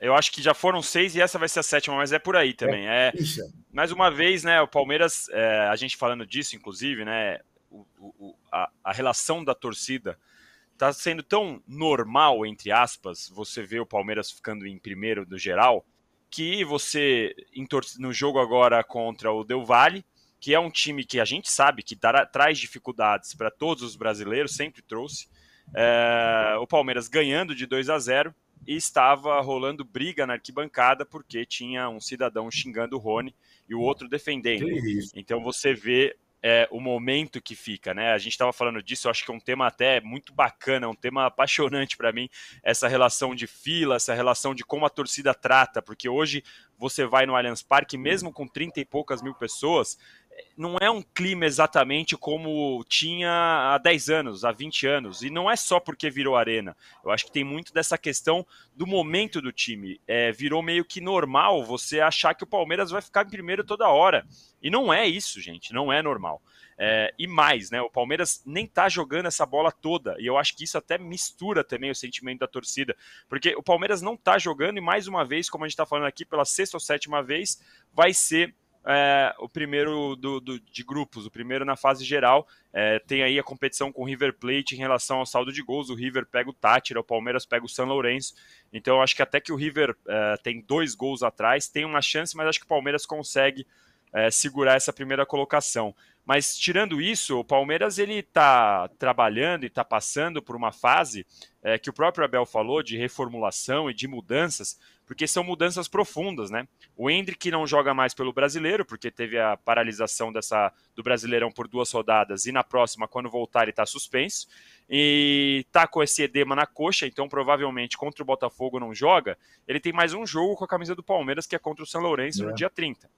Eu acho que já foram seis e essa vai ser a sétima, mas é por aí também. É, é. mais uma vez, né? O Palmeiras, é, a gente falando disso, inclusive, né? O, o, a, a, relação da torcida está sendo tão normal, entre aspas, você vê o Palmeiras ficando em primeiro do geral, que você, no jogo agora contra o Del Valle, que é um time que a gente sabe que traz dificuldades para todos os brasileiros, sempre trouxe, é, o Palmeiras ganhando de 2 a 0 e estava rolando briga na arquibancada porque tinha um cidadão xingando o Rony e o outro defendendo. Então você vê é, o momento que fica, né? A gente estava falando disso, eu acho que é um tema até muito bacana, um tema apaixonante para mim, essa relação de fila, essa relação de como a torcida trata, porque hoje você vai no Allianz Parque, mesmo com 30 e poucas mil pessoas, não é um clima exatamente como tinha há 10 anos, há 20 anos. E não é só porque virou arena. Eu acho que tem muito dessa questão do momento do time. É, virou meio que normal você achar que o Palmeiras vai ficar em primeiro toda hora. E não é isso, gente. Não é normal. É, e mais, né? O Palmeiras nem tá jogando essa bola toda. E eu acho que isso até mistura também o sentimento da torcida. Porque o Palmeiras não tá jogando, e mais uma vez, como a gente tá falando aqui, pela sexta ou sétima vez, vai ser é, o primeiro do, do, de grupos, o primeiro na fase geral. É, tem aí a competição com o River Plate em relação ao saldo de gols. O River pega o Tátira, o Palmeiras pega o São Lourenço. Então acho que até que o River é, tem dois gols atrás, tem uma chance, mas acho que o Palmeiras consegue é, segurar essa primeira colocação. Mas tirando isso, o Palmeiras ele está trabalhando e está passando por uma fase é, que o próprio Abel falou de reformulação e de mudanças, porque são mudanças profundas, né? O Hendrick não joga mais pelo brasileiro, porque teve a paralisação dessa do Brasileirão por duas rodadas, e na próxima, quando voltar, ele está suspenso. E tá com esse edema na coxa, então provavelmente contra o Botafogo não joga. Ele tem mais um jogo com a camisa do Palmeiras, que é contra o São Lourenço é. no dia 30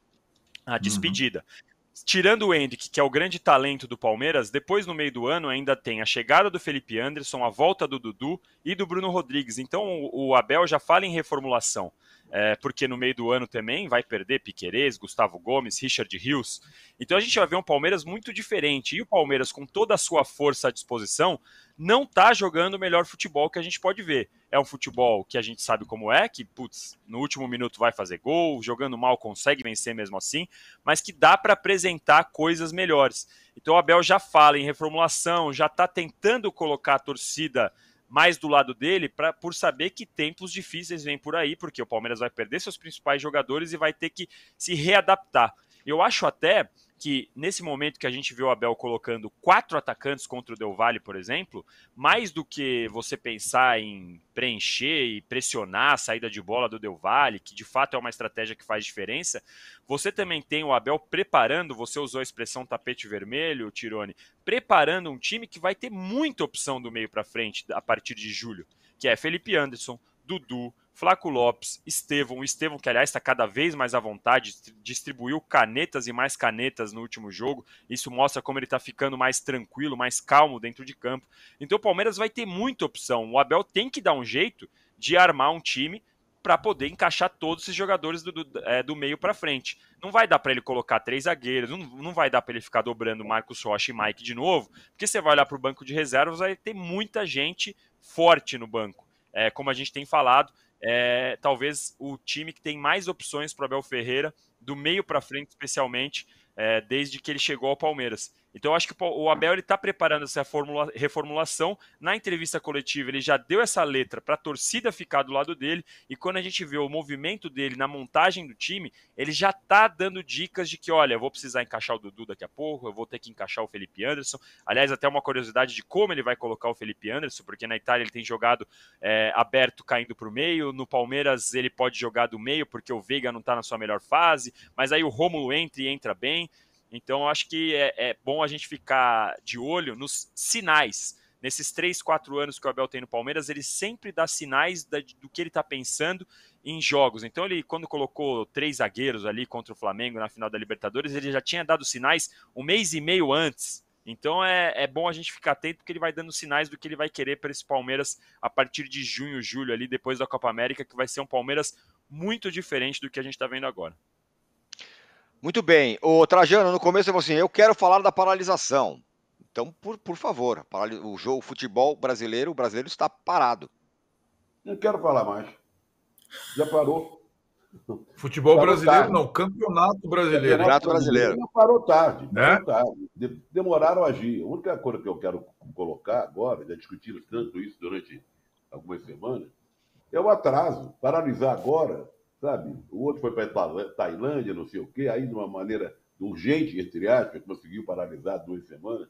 a uhum. despedida. Uhum. Tirando o Hendrick, que é o grande talento do Palmeiras, depois no meio do ano ainda tem a chegada do Felipe Anderson, a volta do Dudu e do Bruno Rodrigues. Então o Abel já fala em reformulação é, porque no meio do ano também vai perder Piquerez, Gustavo Gomes, Richard Rios. Então a gente vai ver um Palmeiras muito diferente. E o Palmeiras, com toda a sua força à disposição, não está jogando o melhor futebol que a gente pode ver. É um futebol que a gente sabe como é, que, putz, no último minuto vai fazer gol, jogando mal consegue vencer mesmo assim, mas que dá para apresentar coisas melhores. Então o Abel já fala em reformulação, já está tentando colocar a torcida mais do lado dele pra, por saber que tempos difíceis vêm por aí, porque o Palmeiras vai perder seus principais jogadores e vai ter que se readaptar. Eu acho até que nesse momento que a gente viu o Abel colocando quatro atacantes contra o Del Valle, por exemplo, mais do que você pensar em preencher e pressionar a saída de bola do Del Valle, que de fato é uma estratégia que faz diferença, você também tem o Abel preparando, você usou a expressão tapete vermelho, Tirone, preparando um time que vai ter muita opção do meio para frente a partir de julho, que é Felipe Anderson, Dudu, Flaco Lopes, Estevão, Estevão que aliás está cada vez mais à vontade, distribuiu canetas e mais canetas no último jogo. Isso mostra como ele está ficando mais tranquilo, mais calmo dentro de campo. Então o Palmeiras vai ter muita opção. O Abel tem que dar um jeito de armar um time para poder encaixar todos esses jogadores do, do, é, do meio para frente. Não vai dar para ele colocar três zagueiros, não, não vai dar para ele ficar dobrando Marcos Rocha e Mike de novo, porque você vai olhar para o banco de reservas, vai ter muita gente forte no banco. É, como a gente tem falado, é, talvez o time que tem mais opções para Abel Ferreira, do meio para frente especialmente, é, desde que ele chegou ao Palmeiras. Então, eu acho que o Abel está preparando essa reformulação. Na entrevista coletiva, ele já deu essa letra para a torcida ficar do lado dele. E quando a gente vê o movimento dele na montagem do time, ele já está dando dicas de que, olha, eu vou precisar encaixar o Dudu daqui a pouco, eu vou ter que encaixar o Felipe Anderson. Aliás, até uma curiosidade de como ele vai colocar o Felipe Anderson, porque na Itália ele tem jogado é, aberto caindo para o meio. No Palmeiras, ele pode jogar do meio porque o Veiga não está na sua melhor fase. Mas aí o Rômulo entra e entra bem. Então, eu acho que é, é bom a gente ficar de olho nos sinais. Nesses três, quatro anos que o Abel tem no Palmeiras, ele sempre dá sinais da, do que ele está pensando em jogos. Então, ele, quando colocou três zagueiros ali contra o Flamengo na final da Libertadores, ele já tinha dado sinais um mês e meio antes. Então, é, é bom a gente ficar atento, porque ele vai dando sinais do que ele vai querer para esse Palmeiras a partir de junho, julho, ali, depois da Copa América, que vai ser um Palmeiras muito diferente do que a gente está vendo agora. Muito bem. O Trajano, no começo, eu falou assim: eu quero falar da paralisação. Então, por, por favor, o jogo, o futebol brasileiro, o brasileiro está parado. Não quero falar mais. Já parou. Futebol parou brasileiro, tarde. não, campeonato brasileiro. Campeonato brasileiro. Parou tarde, né? parou tarde. Demoraram a agir. A única coisa que eu quero colocar agora, já discutimos tanto isso durante algumas semanas, é o atraso. Paralisar agora sabe? O outro foi para Tailândia, não sei o quê, aí de uma maneira urgente, entre aspas, conseguiu paralisar duas semanas.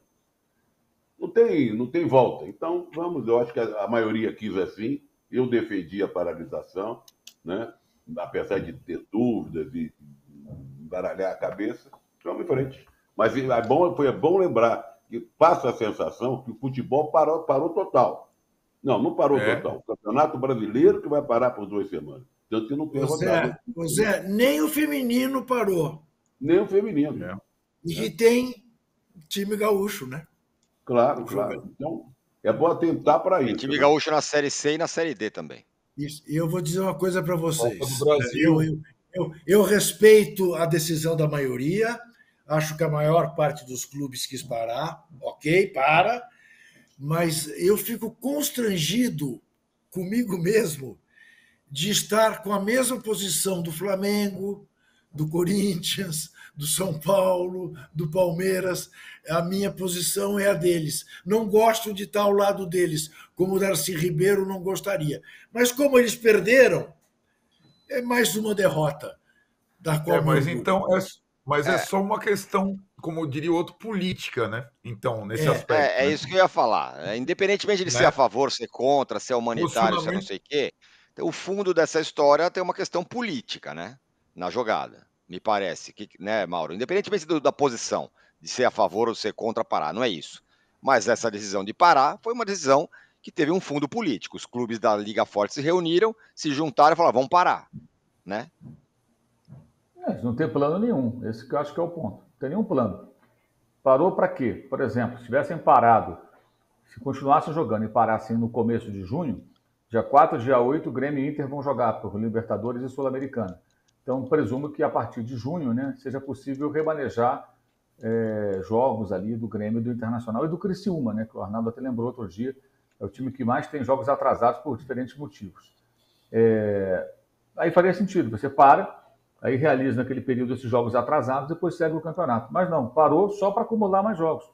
Não tem, não tem volta. Então, vamos, eu acho que a, a maioria quis assim, eu defendi a paralisação, né? apesar de ter dúvidas e baralhar a cabeça, vamos em frente. Mas é bom, foi bom lembrar que passa a sensação que o futebol parou, parou total. Não, não parou é. total. O Campeonato Brasileiro que vai parar por duas semanas. Tanto que não José, José, né? nem o feminino parou. Nem o feminino. É. E é. tem time gaúcho, né? Claro, claro. Então, é bom atentar para isso. Tem time né? gaúcho na Série C e na Série D também. Isso. E eu vou dizer uma coisa para vocês. Eu, eu, eu, eu respeito a decisão da maioria, acho que a maior parte dos clubes quis parar, ok, para, mas eu fico constrangido comigo mesmo de estar com a mesma posição do Flamengo, do Corinthians, do São Paulo, do Palmeiras. A minha posição é a deles. Não gosto de estar ao lado deles, como o Darcy Ribeiro não gostaria. Mas como eles perderam, é mais uma derrota da qual. É, mas então é, mas é. é. só uma questão, como diria outro, política, né? Então, nesse é. aspecto. É, é né? é, isso que eu ia falar. É, independentemente de né? ser a favor, ser contra, ser humanitário, ser não sei o quê então, o fundo dessa história tem uma questão política, né? Na jogada, me parece, que, né, Mauro? Independentemente do, da posição de ser a favor ou ser contra parar, não é isso. Mas essa decisão de parar foi uma decisão que teve um fundo político. Os clubes da Liga Forte se reuniram, se juntaram e falaram: vamos parar, né? É, não tem plano nenhum. Esse que eu acho que é o ponto. Não tem nenhum plano. Parou para quê? Por exemplo, se tivessem parado, se continuassem jogando e parassem no começo de junho, Dia 4 dia 8, Grêmio e Inter vão jogar por Libertadores e Sul-Americana. Então, presumo que a partir de junho né, seja possível remanejar é, jogos ali do Grêmio, do Internacional e do Criciúma, né, que o Arnaldo até lembrou outro dia. É o time que mais tem jogos atrasados por diferentes motivos. É, aí faria sentido, você para, aí realiza naquele período esses jogos atrasados, depois segue o campeonato. Mas não, parou só para acumular mais jogos.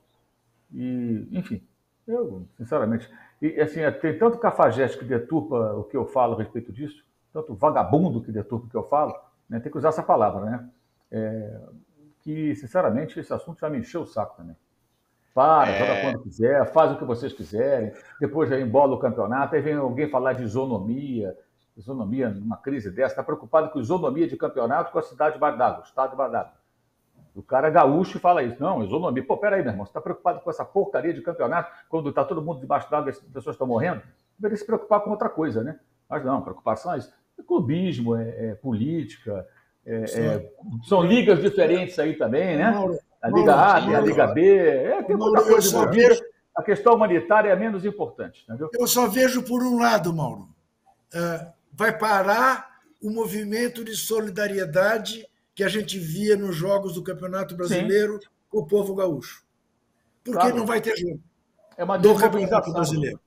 E, enfim, eu, sinceramente, e, assim, é, tem tanto cafajeste que deturpa o que eu falo a respeito disso, tanto vagabundo que deturpa o que eu falo, né? tem que usar essa palavra, né? É, que, sinceramente, esse assunto já me encheu o saco também. Para, é... joga quando quiser, faz o que vocês quiserem, depois já embola o campeonato, aí vem alguém falar de isonomia, isonomia numa crise dessa, está preocupado com isonomia de campeonato com a cidade de Bardago, o estado de Bardago. O cara gaúcho fala isso. Não, isonomia. Pô, peraí, meu irmão, você está preocupado com essa porcaria de campeonato quando está todo mundo debaixo d'água e as pessoas estão morrendo? Deveria se preocupar com outra coisa, né? Mas não, preocupação é isso. É clubismo, é, é política, é, é são ligas diferentes aí também, né? A Liga A, a Liga B, é, tem outra coisa envolvida. A questão humanitária é menos importante. Entendeu? Né, eu só vejo por um lado, Mauro. É, vai parar o movimento de solidariedade que a gente via nos jogos do Campeonato Brasileiro Sim. com o povo gaúcho. Porque claro. não vai ter jogo é uma do Campeonato né? Brasileiro.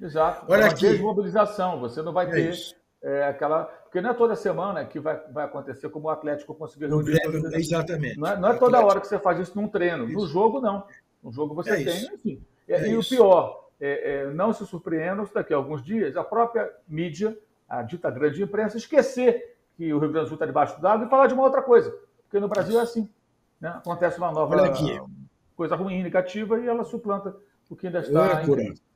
Exato. Olha é uma aqui. desmobilização. Você não vai é ter é aquela. Porque não é toda semana que vai, vai acontecer como o Atlético conseguiu reunir. exatamente. Não é, não é toda hora que você faz isso num treino. Isso. No jogo, não. No jogo você é tem, e isso. o pior, não se surpreendam se daqui a alguns dias a própria mídia, a dita grande imprensa, esquecer que o Rio Grande do Sul está debaixo d'água e falar de uma outra coisa. Porque no Brasil é assim. Né? Acontece uma nova coisa ruim, negativa, e ela suplanta o que ainda está. Âncora. Em...